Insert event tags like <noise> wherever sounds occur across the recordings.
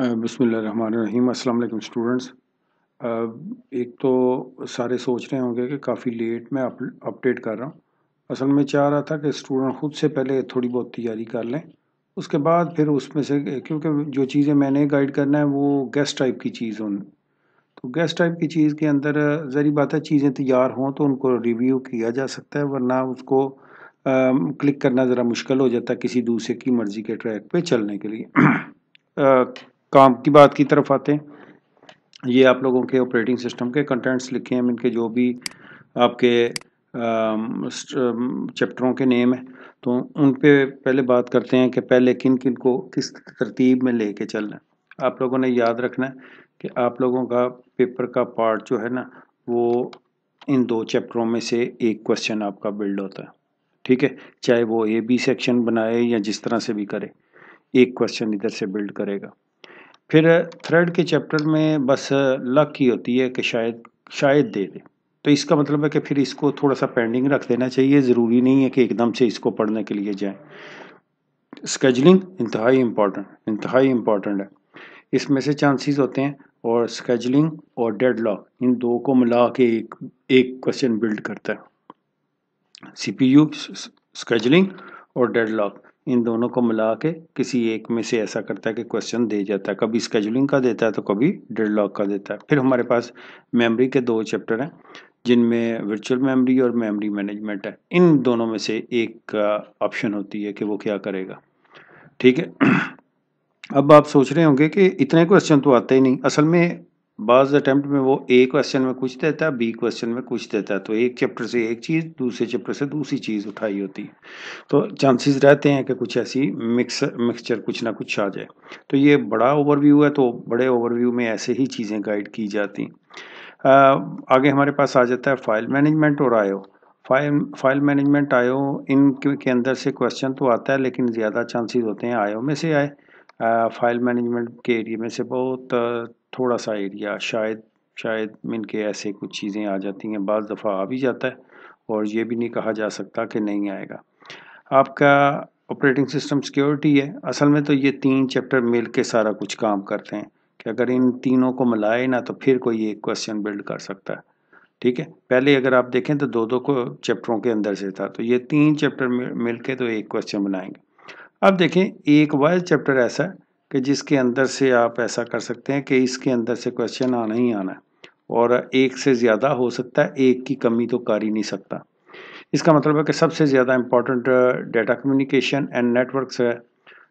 बसमीम असल स्टूडेंट्स एक तो सारे सोच रहे होंगे कि काफ़ी लेट मैं अपडेट कर रहा हूँ असल में चाह रहा था कि स्टूडेंट ख़ुद से पहले थोड़ी बहुत तैयारी कर लें उसके बाद फिर उसमें से क्योंकि जो चीज़ें मैंने गाइड करना है वो गेस्ट टाइप की चीज़ हों तो गेस्ट टाइप की चीज़ के अंदर जरी बात है चीज़ें तैयार हों तो उनको रिव्यू किया जा सकता है वरना उसको क्लिक करना ज़रा मुश्किल हो जाता है किसी दूसरे की मर्ज़ी के ट्रैक पर चलने के लिए <clears throat> काम की बात की तरफ आते हैं ये आप लोगों के ऑपरेटिंग सिस्टम के कंटेंट्स लिखे हैं इनके जो भी आपके चैप्टरों के नेम हैं तो उन पे पहले बात करते हैं कि पहले किन किन को किस तरतीब में लेके चलना है आप लोगों ने याद रखना है कि आप लोगों का पेपर का पार्ट जो है ना वो इन दो चैप्टरों में से एक क्वेश्चन आपका बिल्ड होता है ठीक है चाहे वो ए बी सेक्शन बनाए या जिस तरह से भी करे एक क्वेश्चन इधर से बिल्ड करेगा फिर थर्ड के चैप्टर में बस लक ही होती है कि शायद शायद दे दे तो इसका मतलब है कि फिर इसको थोड़ा सा पेंडिंग रख देना चाहिए ज़रूरी नहीं है कि एकदम से इसको पढ़ने के लिए जाएं स्केजलिंग इंतहाई इम्पॉर्टेंट इंतहाई इम्पॉर्टेंट है इसमें से चांसेस होते हैं और स्केजलिंग और डेड लॉक इन दो को मिला के एक एक क्वेश्चन बिल्ड करता है सीपीयू स्केजलिंग और डेड लॉक इन दोनों को मिला के किसी एक में से ऐसा करता है कि क्वेश्चन दे जाता है कभी स्केजुलिंग का देता है तो कभी डेडलॉक का देता है फिर हमारे पास मेमोरी के दो चैप्टर हैं जिनमें वर्चुअल मेमोरी और मेमोरी मैनेजमेंट है इन दोनों में से एक ऑप्शन होती है कि वो क्या करेगा ठीक है <clears throat> अब आप सोच रहे होंगे कि इतने क्वेश्चन तो आते ही नहीं असल में बाज अटैम्प्ट में वो ए क्वेश्चन में कुछ देता है बी क्वेश्चन में कुछ देता है तो एक चैप्टर से एक चीज़ दूसरे चैप्टर से दूसरी चीज़ उठाई होती है तो चांसेस रहते हैं कि कुछ ऐसी मिक्स मिक्सचर कुछ ना कुछ आ जाए तो ये बड़ा ओवरव्यू है तो बड़े ओवरव्यू में ऐसे ही चीज़ें गाइड की जाती आ, आगे हमारे पास आ जाता है फाइल मैनेजमेंट और आयो फाइल फाइल मैनेजमेंट आयो इन के अंदर से क्वेश्चन तो आता है लेकिन ज़्यादा चांसेस होते हैं आयो में से आए फाइल मैनेजमेंट के एरिए में से बहुत थोड़ा सा एरिया शायद शायद मिन के ऐसे कुछ चीज़ें आ जाती हैं बज़ दफ़ा आ भी जाता है और ये भी नहीं कहा जा सकता कि नहीं आएगा आपका ऑपरेटिंग सिस्टम सिक्योरिटी है असल में तो ये तीन चैप्टर मिल के सारा कुछ काम करते हैं कि अगर इन तीनों को मिलाए ना तो फिर कोई एक क्वेश्चन बिल्ड कर सकता है ठीक है पहले अगर आप देखें तो दो दो को चैप्टरों के अंदर से था तो ये तीन चैप्टर मिल के तो एक क्वेश्चन बनाएंगे अब देखें एक वाइज चैप्टर ऐसा है कि जिसके अंदर से आप ऐसा कर सकते हैं कि इसके अंदर से क्वेश्चन आना ही आना है और एक से ज़्यादा हो सकता है एक की कमी तो कर ही नहीं सकता इसका मतलब है कि सबसे ज़्यादा important data communication and networks है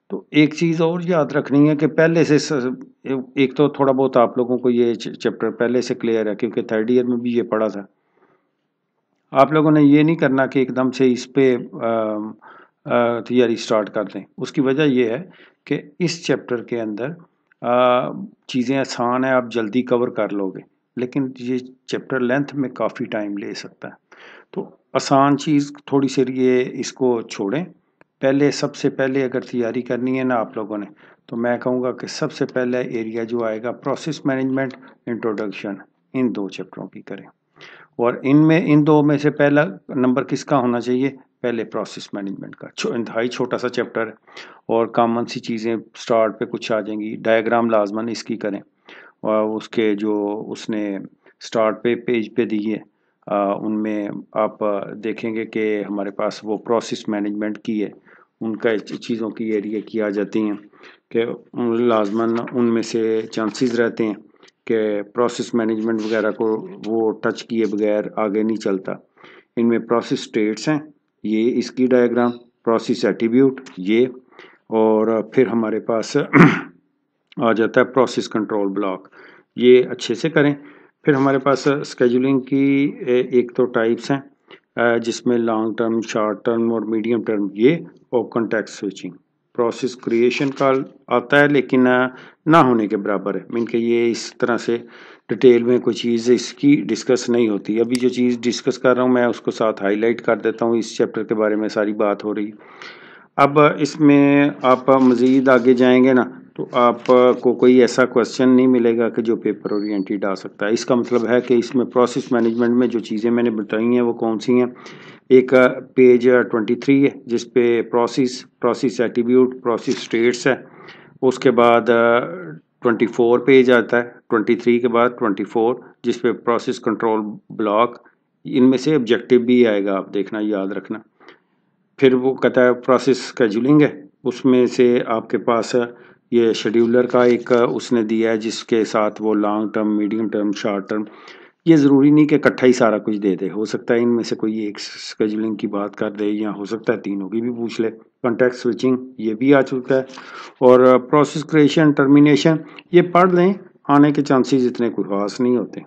तो एक चीज़ और याद रखनी है कि पहले से एक तो थोड़ा बहुत आप लोगों को ये चैप्टर पहले से क्लियर है क्योंकि थर्ड ईयर में भी ये पढ़ा था आप लोगों ने ये नहीं करना कि एकदम से इस पर तैयारी स्टार्ट कर दें उसकी वजह यह है कि इस चैप्टर के अंदर चीज़ें आसान हैं आप जल्दी कवर कर लोगे लेकिन ये चैप्टर लेंथ में काफ़ी टाइम ले सकता है तो आसान चीज़ थोड़ी सी ये इसको छोड़ें पहले सबसे पहले अगर तैयारी करनी है ना आप लोगों ने तो मैं कहूँगा कि सबसे पहले एरिया जो आएगा प्रोसेस मैनेजमेंट इंट्रोडक्शन इन दो चैप्टरों की करें और इनमें इन दो में से पहला नंबर किसका होना चाहिए पहले प्रोसेस मैनेजमेंट का इंतहाई छोटा सा चैप्टर और कामन सी चीज़ें स्टार्ट पे कुछ आ जाएंगी डायग्राम लाजमन इसकी करें और उसके जो उसने स्टार्ट पे पेज पे दी है उनमें आप देखेंगे कि हमारे पास वो प्रोसेस मैनेजमेंट की है उनका चीज़ों की एरिया की आ जाती हैं कि लाजमन उनमें से चांसेस रहते हैं कि प्रोसेस मैनेजमेंट वगैरह को वो टच किए बगैर आगे नहीं चलता इनमें प्रोसेस स्टेट्स हैं ये इसकी डायग्राम प्रोसेस एटीब्यूट ये और फिर हमारे पास <clears throat> आ जाता है प्रोसेस कंट्रोल ब्लॉक ये अच्छे से करें फिर हमारे पास स्केजुलिंग की एक तो टाइप्स हैं जिसमें लॉन्ग टर्म शॉर्ट टर्म और मीडियम टर्म ये और कॉन्टैक्ट स्विचिंग प्रोसेस क्रिएशन का आता है लेकिन ना होने के बराबर है मीन के ये इस तरह से डिटेल में कोई चीज़ इसकी डिस्कस नहीं होती अभी जो चीज़ डिस्कस कर रहा हूँ मैं उसको साथ हाईलाइट कर देता हूँ इस चैप्टर के बारे में सारी बात हो रही अब इसमें आप मज़ीद आगे जाएंगे ना तो आपको कोई ऐसा क्वेश्चन नहीं मिलेगा कि जो पेपर ओरिएंटेड आ सकता है इसका मतलब है कि इसमें प्रोसेस मैनेजमेंट में जो चीज़ें मैंने बताई हैं वो कौन सी हैं एक पेज ट्वेंटी थ्री है जिस पे process process attribute process states है उसके बाद ट्वेंटी फोर पेज आता है 23 के बाद 24 जिस पे प्रोसेस कंट्रोल ब्लॉक इनमें से ऑब्जेक्टिव भी आएगा आप देखना याद रखना फिर वो कहता है प्रोसेस स्केजुलिंग है उसमें से आपके पास ये शेड्यूलर का एक उसने दिया है जिसके साथ वो long term medium term short term ये ज़रूरी नहीं कि इकट्ठा ही सारा कुछ दे दे हो सकता है इनमें से कोई एक स्केजुलिंग की बात कर दे या हो सकता है तीनों की भी पूछ ले कॉन्टैक्ट स्विचिंग ये भी आ चुका है और प्रोसेस क्रिएशन टर्मिनेशन ये पढ़ लें आने के चांसेस इतने कोई खास नहीं होते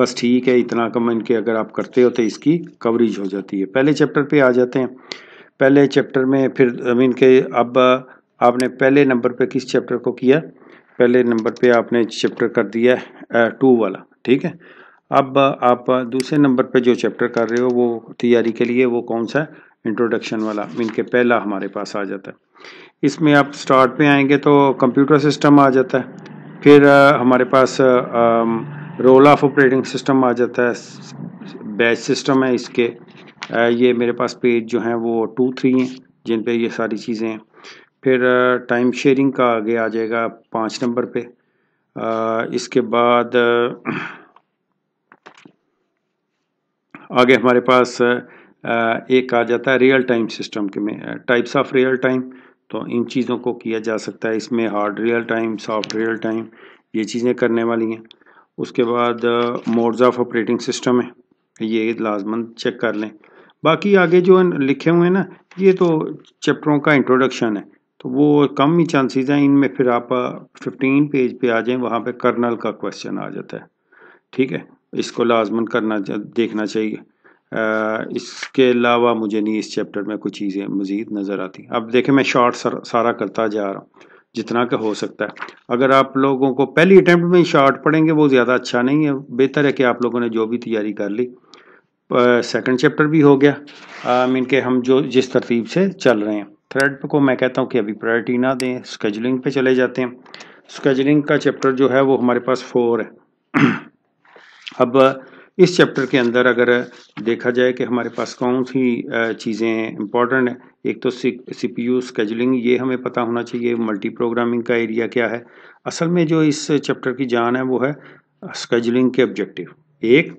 बस ठीक है इतना कम इनके अगर आप करते हो तो इसकी कवरेज हो जाती है पहले चैप्टर पे आ जाते हैं पहले चैप्टर में फिर मीन के अब आपने पहले नंबर पे किस चैप्टर को किया पहले नंबर पे आपने चैप्टर कर दिया है टू वाला ठीक है अब आप दूसरे नंबर पे जो चैप्टर कर रहे हो वो तैयारी के लिए वो कौन सा इंट्रोडक्शन वाला मीन के पहला हमारे पास आ जाता है इसमें आप स्टार्ट पे आएंगे तो कंप्यूटर सिस्टम आ जाता है फिर हमारे पास रोल ऑफ ऑपरेटिंग सिस्टम आ जाता है बैच सिस्टम है इसके ये मेरे पास पेज जो हैं वो टू थ्री हैं जिन पे ये सारी चीज़ें हैं फिर टाइम शेयरिंग का आगे आ जाएगा पाँच नंबर पे इसके बाद आगे हमारे पास एक आ जाता है रियल टाइम सिस्टम के में टाइप्स ऑफ रियल टाइम तो इन चीज़ों को किया जा सकता है इसमें hard real time soft real time ये चीज़ें करने वाली हैं उसके बाद मोड्स ऑफ ऑपरेटिंग सिस्टम है ये लाजमन चेक कर लें बाकी आगे जो लिखे हुए हैं ना ये तो चैप्टरों का इंट्रोडक्शन है तो वो कम ही चांसेस हैं इनमें फिर आप फिफ्टीन uh, पेज पे आ जाएं वहाँ पे कर्नल का क्वेश्चन आ जाता है ठीक है इसको लाजमन करना देखना चाहिए इसके अलावा मुझे नहीं इस चैप्टर में कुछ चीज़ें मज़ीद नज़र आती अब देखें मैं शॉर्ट सारा करता जा रहा हूँ जितना का हो सकता है अगर आप लोगों को पहली अटैम्प्ट में शॉर्ट पढ़ेंगे वो ज़्यादा अच्छा नहीं है बेहतर है कि आप लोगों ने जो भी तैयारी कर ली सेकंड चैप्टर भी हो गया मीन के हम जो जिस तरतीब से चल रहे हैं थर्ड को मैं कहता हूँ कि अभी प्रायोरिटी ना दें स्केजलिंग पे चले जाते हैं स्केजलिंग का चैप्टर जो है वो हमारे पास फोर है <clears throat> अब इस चैप्टर के अंदर अगर देखा जाए कि हमारे पास कौन सी चीज़ें इंपॉर्टेंट हैं एक तो सी पी यू स्केजलिंग ये हमें पता होना चाहिए मल्टी प्रोग्रामिंग का एरिया क्या है असल में जो इस चैप्टर की जान है वो है स्केजलिंग के ऑब्जेक्टिव एक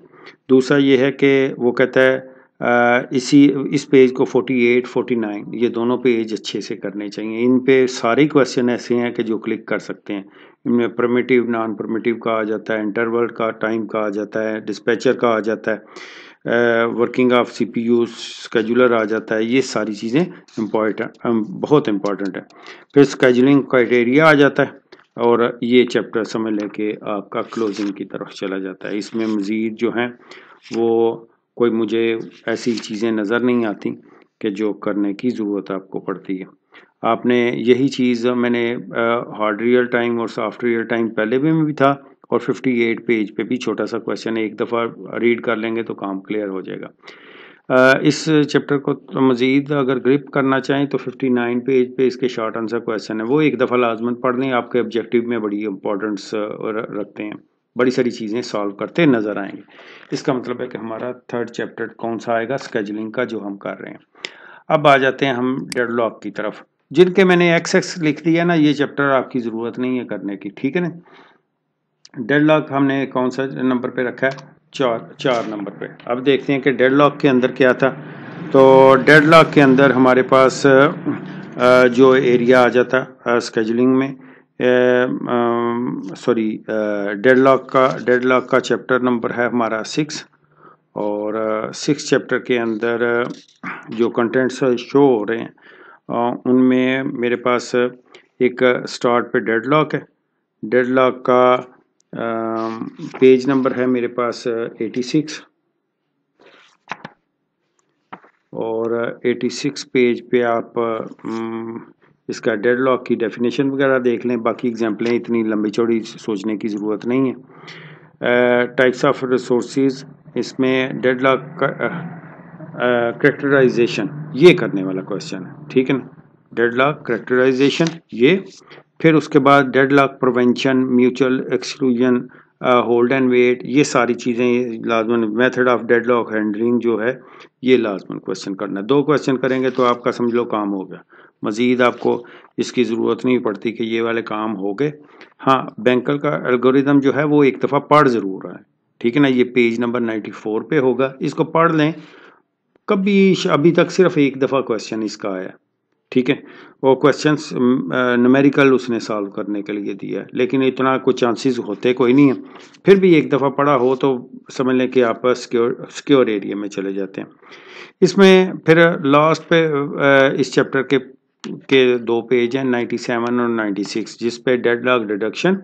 दूसरा ये है कि वो कहता है इसी इस पेज को 48, 49 ये दोनों पेज अच्छे से करने चाहिए इन पे सारे क्वेश्चन ऐसे हैं कि जो क्लिक कर सकते हैं इनमें परमिटिव नॉन परमिटिव का आ जाता है इंटरवल का टाइम का आ जाता है डिस्पैचर का आ जाता है working of C P U scheduler आ जाता है ये सारी चीज़ें इम्पोर्टेंट बहुत इम्पॉर्टेंट है फिर स्केजुलिंग क्राइटेरिया आ जाता है और ये चैप्टर समझ लेके आपका क्लोजिंग की तरफ चला जाता है इसमें मज़ीद जो हैं वो कोई मुझे ऐसी चीज़ें नज़र नहीं आती कि जो करने की ज़रूरत आपको पड़ती है आपने यही चीज़ मैंने हार्ड रियल टाइम और सॉफ्ट रियल टाइम पहले भी में भी था और 58 पेज पे भी छोटा सा क्वेश्चन एक दफ़ा रीड कर लेंगे तो काम क्लियर हो जाएगा इस चैप्टर को तो मज़ीद अगर ग्रिप करना चाहें तो 59 पेज पे इसके शॉर्ट आंसर क्वेश्चन है वो एक दफ़ा लाजमन पढ़ने आपके ऑब्जेक्टिव में बड़ी इंपॉर्टेंस रखते हैं बड़ी सारी चीज़ें सॉल्व करते नज़र आएंगे इसका मतलब है कि हमारा थर्ड चैप्टर कौन सा आएगा स्केजलिंग का जो हम कर रहे हैं अब आ जाते हैं हम डेडलॉक की तरफ जिनके मैंने एक्स एक्स लिख दिया ना ये चैप्टर आपकी ज़रूरत नहीं है करने की ठीक है ना लॉक हमने कौन सा नंबर पर रखा है चार चार नंबर पर अब देखते हैं कि लॉक के अंदर क्या था तो लॉक के अंदर हमारे पास जो एरिया आ जाता स्केजलिंग में सॉरी डेडलॉक का डेडलॉक का चैप्टर नंबर है हमारा सिक्स और सिक्स चैप्टर के अंदर जो कंटेंट्स शो हो रहे हैं उनमें मेरे पास एक स्टार्ट पे डेडलॉक है डेडलॉक का पेज नंबर है मेरे पास 86 और 86 पेज पे आप इसका डेड लॉक की डेफिनेशन वगैरह देख लें बाकी एग्जाम्पलें इतनी लंबी चौड़ी सोचने की ज़रूरत नहीं है टाइप्स ऑफ रिसोर्स इसमें डेड लॉक करेक्टराइजेशन ये करने वाला क्वेश्चन है ठीक है ना डेड लॉक करेक्टराइजेशन ये फिर उसके बाद dead lock prevention mutual exclusion hold and wait ये सारी चीज़ें लाजमन method of dead lock handling जो है ये लाजमन क्वेश्चन करना दो क्वेश्चन करेंगे तो आपका समझ लो काम हो गया मज़ीद आपको इसकी ज़रूरत नहीं पड़ती कि ये वाले काम हो गए हाँ बैंकल का एल्गोरिदम जो है वो एक दफ़ा पढ़ ज़रूर है ठीक है ना ये पेज नंबर 94 पे होगा इसको पढ़ लें कभी अभी तक सिर्फ एक दफ़ा क्वेश्चन इसका आया ठीक है वो क्वेश्चन नमेरिकल उसने सॉल्व करने के लिए दिया है लेकिन इतना कुछ चांसेस होते कोई नहीं है फिर भी एक दफ़ा पढ़ा हो तो समझ लें कि आप सिक्योर सिक्योर एरिया में चले जाते हैं इसमें फिर लास्ट पे इस चैप्टर के के दो पेज हैं 97 और 96 जिस पे डेड लॉक डिडक्शन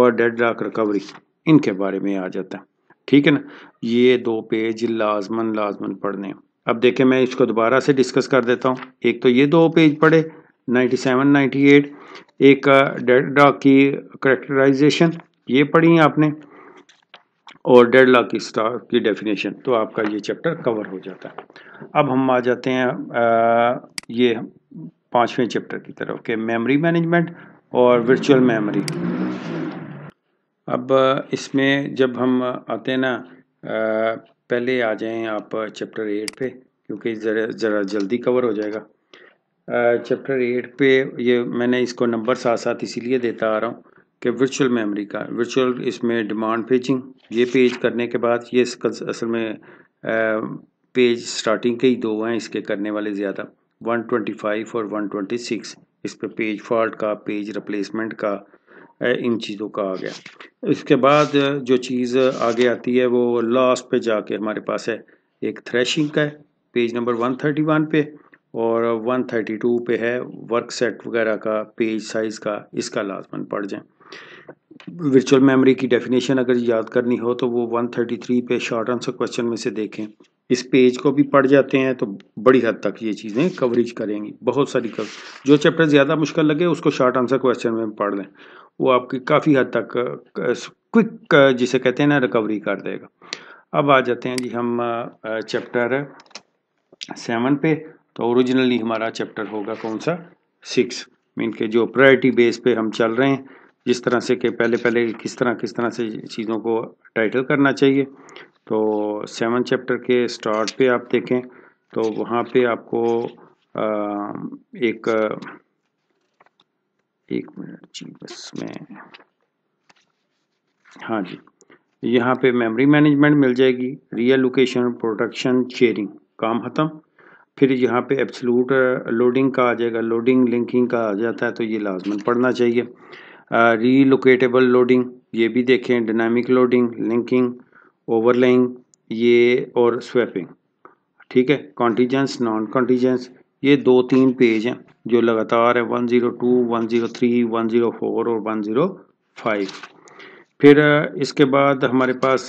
और डेड लॉक रिकवरी इनके बारे में आ जाता है ठीक है ना ये दो पेज लाजमन लाजमन पढ़ने अब देखें मैं इसको दोबारा से डिस्कस कर देता हूँ एक तो ये दो पेज पढ़े 97 98 एक डेड लॉक की करेक्टराइजेशन ये पढ़ी है आपने और डेड लॉक की स्टार की डेफिनेशन तो आपका ये चैप्टर कवर हो जाता है अब हम आ जाते हैं आ, ये पाँचवें चैप्टर की तरफ के मेमोरी मैनेजमेंट और वर्चुअल मेमोरी अब इसमें जब हम आते हैं ना पहले आ जाएं आप चैप्टर एट पे क्योंकि ज़रा ज़रा जल्दी कवर हो जाएगा चैप्टर एट पे ये मैंने इसको नंबर साथ साथ इसीलिए देता आ रहा हूँ कि वर्चुअल मेमोरी का वर्चुअल इसमें डिमांड पेजिंग ये पेज करने के बाद ये असल में पेज स्टार्टिंग के ही दो हैं इसके करने वाले ज़्यादा 125 और 126 इस पर पे पेज फॉल्ट का पेज रिप्लेसमेंट का इन चीज़ों का आ गया इसके बाद जो चीज़ आगे आती है वो लास्ट पे जाके हमारे पास है एक थ्रेशिंग का है पेज नंबर 131 पे और 132 पे है वर्क सेट वगैरह का पेज साइज़ का इसका लाजमन पड़ जाए वर्चुअल मेमोरी की डेफिनेशन अगर याद करनी हो तो वो 133 पे शॉर्ट आंसर क्वेश्चन में से देखें इस पेज को भी पढ़ जाते हैं तो बड़ी हद तक ये चीज़ें कवरेज करेंगी बहुत सारी कवर जो चैप्टर ज़्यादा मुश्किल लगे उसको शॉर्ट आंसर क्वेश्चन में पढ़ लें वो आपकी काफ़ी हद तक क्विक जिसे कहते हैं ना रिकवरी कर देगा अब आ जाते हैं जी हम चैप्टर सेवन पे तो ओरिजिनली हमारा चैप्टर होगा कौन सा सिक्स मीन के जो प्रायरिटी बेस पे हम चल रहे हैं जिस तरह से के पहले पहले किस तरह किस तरह से चीज़ों को टाइटल करना चाहिए तो सेवन चैप्टर के स्टार्ट पे आप देखें तो वहाँ पे आपको एक एक मिनट जी बस में हाँ जी यहाँ पे मेमोरी मैनेजमेंट मिल जाएगी रियल लोकेशन प्रोडक्शन शेयरिंग काम ख़त्म फिर यहाँ पे एब्सलूट लोडिंग का आ जाएगा लोडिंग लिंकिंग का आ जाता है तो ये लाजमन पढ़ना चाहिए रीलोकेटेबल लोडिंग ये भी देखें डायनामिक लोडिंग लिंकिंग ओवरलेइंग ये और स्वेपिंग ठीक है कॉन्टीजेंस नॉन कॉन्टीजेंस ये दो तीन पेज हैं जो लगातार है 102, 103, 104 और 105 फिर इसके बाद हमारे पास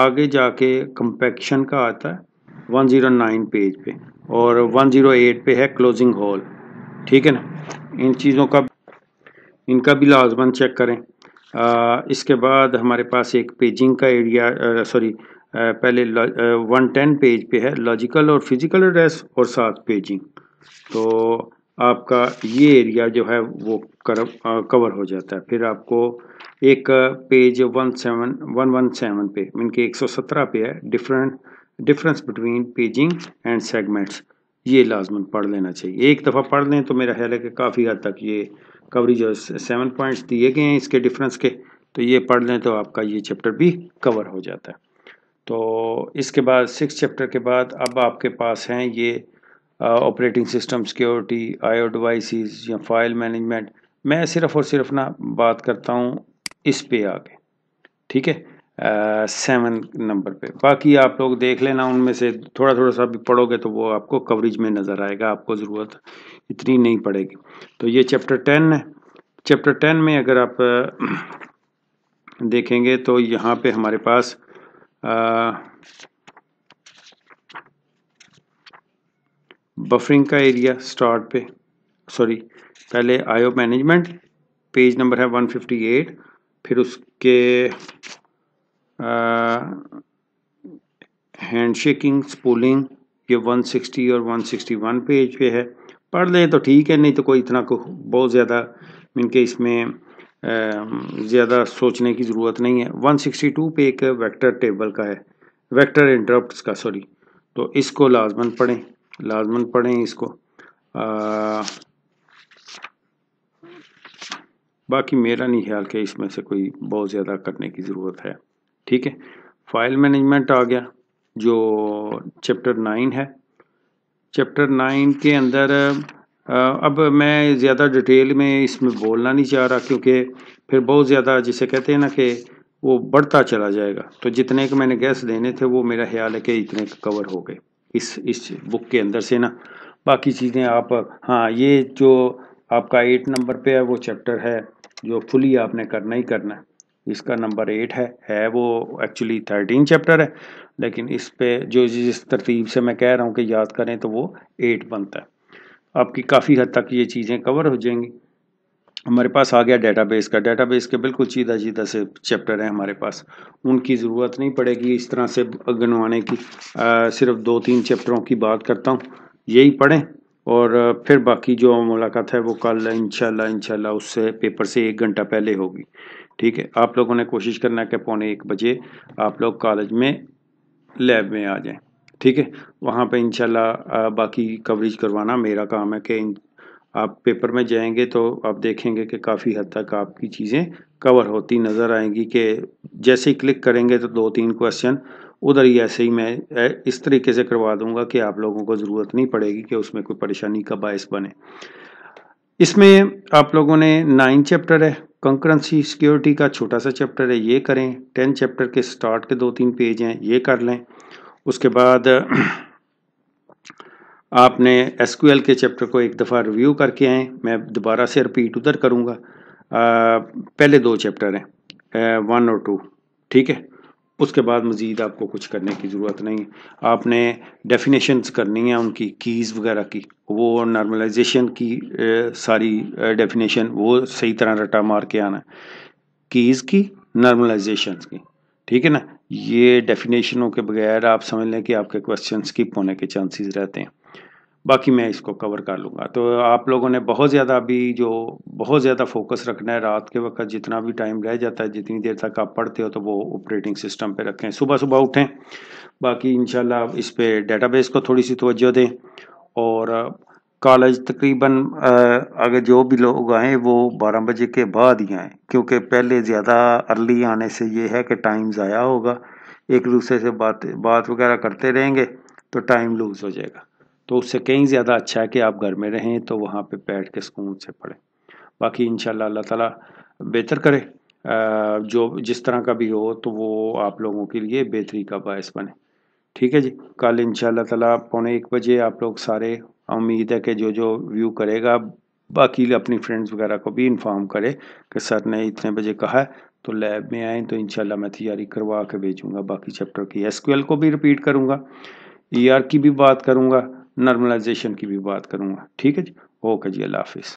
आगे जाके कंपेक्शन का आता है 109 पेज पे और 108 पे है क्लोजिंग हॉल ठीक है ना इन चीज़ों का इनका भी लाजमन चेक करें इसके बाद हमारे पास एक पेजिंग का एरिया सॉरी पहले वन टेन पेज पे है लॉजिकल और फिजिकल एड्रेस और साथ पेजिंग तो आपका ये एरिया जो है वो कर कवर हो जाता है फिर आपको एक page one seven one one seven पे मीन के एक सौ सत्रह पे है different difference between paging and segments ये लाजमन पढ़ लेना चाहिए एक दफ़ा पढ़ लें तो मेरा ख्याल है कि काफ़ी हद तक ये कवरेज जो सेवन पॉइंट्स दिए गए हैं इसके डिफरेंस के तो ये पढ़ लें तो आपका ये चैप्टर भी कवर हो जाता है तो इसके बाद सिक्स चैप्टर के बाद अब आपके पास हैं ये operating system security I devices या फाइल मैनेजमेंट मैं सिर्फ और सिर्फ ना बात करता हूँ इस पे आगे ठीक है सेवन नंबर पे बाकी आप लोग देख लेना उनमें से थोड़ा थोड़ा सा भी पढ़ोगे तो वो आपको कवरेज में नज़र आएगा आपको ज़रूरत इतनी नहीं पड़ेगी तो ये चैप्टर टेन है चैप्टर टेन में अगर आप देखेंगे तो यहाँ पे हमारे पास आ, बफरिंग का एरिया स्टार्ट पे सॉरी पहले आयो मैनेजमेंट पेज नंबर है 158 फिर उसके हैंड शेकिंग स्पूलिंग ये 160 और 161 पेज पे है पढ़ लें तो ठीक है नहीं तो कोई इतना को बहुत ज़्यादा इनके इसमें ज़्यादा सोचने की ज़रूरत नहीं है 162 पे एक वेक्टर टेबल का है वेक्टर इंटरप्ट का सॉरी तो इसको लाजमन पढ़ें लाजमन पढ़ें इसको आ, बाकी मेरा नहीं ख्याल कि इसमें से कोई बहुत ज़्यादा करने की ज़रूरत है ठीक है फाइल मैनेजमेंट आ गया जो चैप्टर नाइन है चैप्टर नाइन के अंदर अब मैं ज़्यादा डिटेल में इसमें बोलना नहीं चाह रहा क्योंकि फिर बहुत ज़्यादा जिसे कहते हैं ना कि वो बढ़ता चला जाएगा तो जितने के मैंने गैस देने थे वो मेरा ख्याल है कि इतने कवर हो गए इस इस बुक के अंदर से ना बाकी चीज़ें आप हाँ ये जो आपका एट नंबर पे है वो चैप्टर है जो फुली आपने करना ही करना है इसका नंबर एट है है वो एक्चुअली थर्टीन चैप्टर है लेकिन इस पे जो जिस तरतीब से मैं कह रहा हूँ कि याद करें तो वो एट बनता है आपकी काफ़ी हद तक ये चीज़ें कवर हो जाएंगी हमारे पास आ गया डेटाबेस का डेटाबेस के बिल्कुल सीधा सीधा से चैप्टर हैं हमारे पास उनकी ज़रूरत नहीं पड़ेगी इस तरह से गनवाने की आ, सिर्फ दो तीन चैप्टरों की बात करता हूँ यही पढ़ें और फिर बाकी जो मुलाकात है वो कल इंशाल्लाह इंशाल्लाह उससे पेपर से एक घंटा पहले होगी ठीक है आप लोगों ने कोशिश करना है कि पौने एक बजे आप लोग कॉलेज में लैब में आ जाएं ठीक है वहाँ पे इंशाल्लाह बाकी कवरेज करवाना मेरा काम है कि आप पेपर में जाएंगे तो आप देखेंगे कि काफ़ी हद तक आपकी चीज़ें कवर होती नज़र आएंगी कि जैसे ही क्लिक करेंगे तो दो तीन क्वेश्चन उधर ही ऐसे ही मैं इस तरीके से करवा दूंगा कि आप लोगों को ज़रूरत नहीं पड़ेगी कि उसमें कोई परेशानी का बायस बने इसमें आप लोगों ने नाइन चैप्टर है कंकरेंसी सिक्योरिटी का छोटा सा चैप्टर है ये करें टेन चैप्टर के स्टार्ट के दो तीन पेज हैं ये कर लें उसके बाद <clears throat> आपने एस के चैप्टर को एक दफ़ा रिव्यू करके आएँ मैं दोबारा से रिपीट उधर करूँगा पहले दो चैप्टर हैं वन और टू ठीक है उसके बाद मज़ीद आपको कुछ करने की ज़रूरत नहीं आपने डेफिनेशंस करनी है उनकी कीज़ वगैरह की वो नॉर्मलाइजेशन की ए, सारी डेफिनेशन वो सही तरह रटा मार के आना कीज़ की नॉर्मलाइजेशन की ठीक है ना ये डेफिनेशनों के बगैर आप समझ लें कि आपके क्वेश्चंस की होने के चांसेस रहते हैं बाकी मैं इसको कवर कर लूँगा तो आप लोगों ने बहुत ज़्यादा अभी जो बहुत ज़्यादा फोकस रखना है रात के वक्त जितना भी टाइम रह जाता है जितनी देर तक आप पढ़ते हो तो वो ऑपरेटिंग सिस्टम पे रखें सुबह सुबह उठें बाकी इन इस पर डेटाबेस को थोड़ी सी तोज्जो दें और कॉलेज तकरीबन अगर जो भी लोग आए वो बारह बजे के बाद ही आएँ क्योंकि पहले ज़्यादा अर्ली आने से ये है कि टाइम ज़ाया होगा एक दूसरे से बात बात वगैरह करते रहेंगे तो टाइम लूज़ हो जाएगा तो उससे कहीं ज़्यादा अच्छा है कि आप घर में रहें तो वहाँ पे बैठ के सुकून से पढ़ें बाकी इन अल्लाह ताला बेहतर करे जो जिस तरह का भी हो तो वो आप लोगों के लिए बेहतरी का बायस बने ठीक है जी कल इन ताला पौने एक बजे आप लोग सारे उम्मीद है कि जो जो व्यू करेगा बाकी अपनी फ्रेंड्स वगैरह को भी इन्फॉर्म करे कि सर ने इतने बजे कहा है तो लैब में आएँ तो इंशाल्लाह मैं तैयारी करवा के भेजूँगा बाकी चैप्टर की एस को भी रिपीट करूँगा ईआर की भी बात करूँगा नॉर्मलाइजेशन की भी बात करूँगा ठीक है जी ओके जी अल्लाह हाफिज़